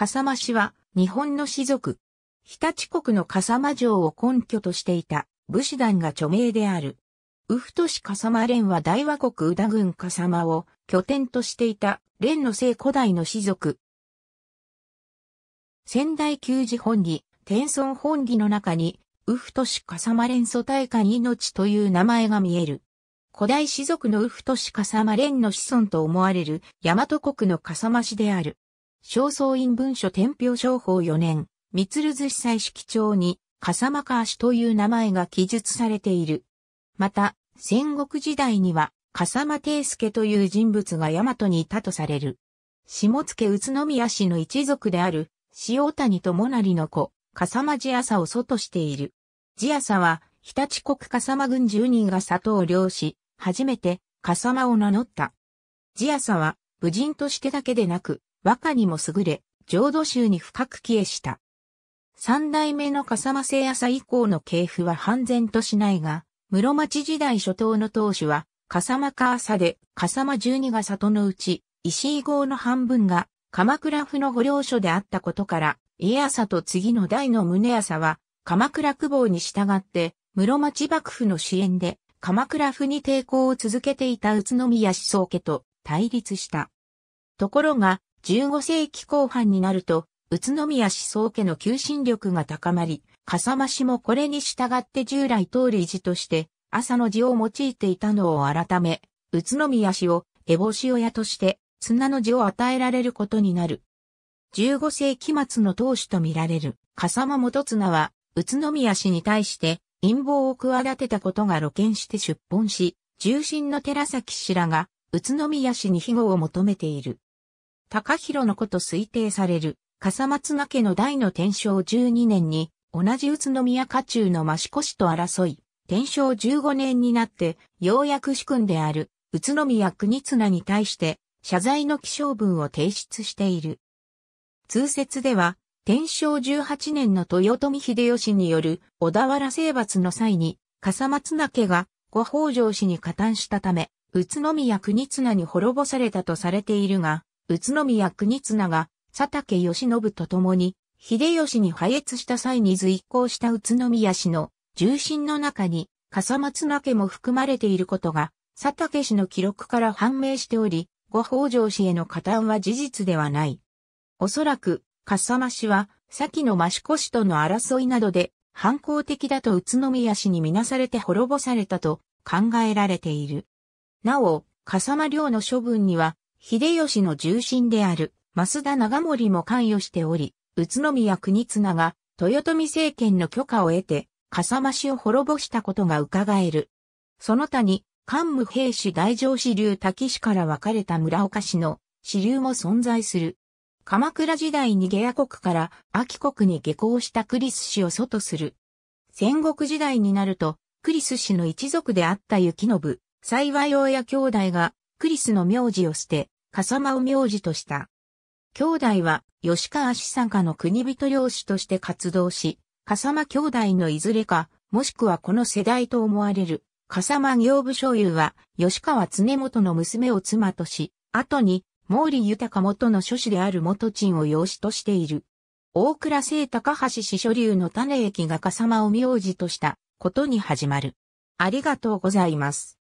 笠間氏は日本の士族。日立国の笠間城を根拠としていた武士団が著名である。ウフト氏笠間連は大和国宇田郡笠間を拠点としていた連の聖古代の士族。仙台旧寺本儀、天孫本義の中に、ウフト氏笠間連祖大家に命という名前が見える。古代士族のウフト氏笠間連の子孫と思われる大和国の笠間氏である。正倉院文書天平商法4年、三鶴寿司祭式帳に、笠間川氏という名前が記述されている。また、戦国時代には、笠間定助という人物が大和にいたとされる。下野宇都宮氏の一族である、塩谷智成の子、笠間地朝を祖としている。地朝は、日立国笠間軍住人が里を領し、初めて笠間を名乗った。地朝は、武人としてだけでなく、和歌にも優れ、浄土宗に深く帰依した。三代目の笠間聖朝以降の系譜は半然としないが、室町時代初頭の当主は、笠間か朝で、笠間十二が里のうち、石井号の半分が、鎌倉府の御領所であったことから、家朝と次の代の宗朝は、鎌倉久保に従って、室町幕府の支援で、鎌倉府に抵抗を続けていた宇都宮思想家と対立した。ところが、15世紀後半になると、宇都宮思想家の求心力が高まり、笠間氏もこれに従って従来通り字として、朝の字を用いていたのを改め、宇都宮氏を、烏帽子親として、綱の字を与えられることになる。15世紀末の当主とみられる、笠間元綱は、宇都宮氏に対して、陰謀を企てたことが露見して出奔し、重臣の寺崎氏らが、宇都宮氏に庇護を求めている。高弘のこと推定される、笠松名家の代の天正12年に、同じ宇都宮家中の益子氏と争い、天正15年になって、ようやく主君である、宇都宮国綱に対して、謝罪の起承文を提出している。通説では、天正18年の豊臣秀吉による小田原征伐の際に、笠松名家がご北条氏に加担したため、宇都宮国綱に滅ぼされたとされているが、宇都宮国綱が佐竹義信と共に、秀吉に破越した際に随行した宇都宮氏の重臣の中に、笠松名家も含まれていることが、佐竹氏の記録から判明しており、ご北条氏への加担は事実ではない。おそらく、笠間氏は、先の益子氏との争いなどで、反抗的だと宇都宮氏にみなされて滅ぼされたと考えられている。なお、笠間領の処分には、秀吉の重臣である、増田長森も関与しており、宇都宮国綱が、豊臣政権の許可を得て、笠間氏を滅ぼしたことが伺える。その他に、桓武平氏大城支流滝氏から分かれた村岡氏の支流も存在する。鎌倉時代に下野国から秋国に下校したクリス氏を祖とする。戦国時代になると、クリス氏の一族であった雪信、幸い親兄弟がクリスの名字を捨て、笠間を名字とした。兄弟は、吉川資産家の国人領主として活動し、笠間兄弟のいずれか、もしくはこの世代と思われる、笠間行部所有は、吉川常元の娘を妻とし、後に、毛利豊元の諸子である元鎮を養子としている。大倉聖高橋氏所流の種駅が笠間を名字としたことに始まる。ありがとうございます。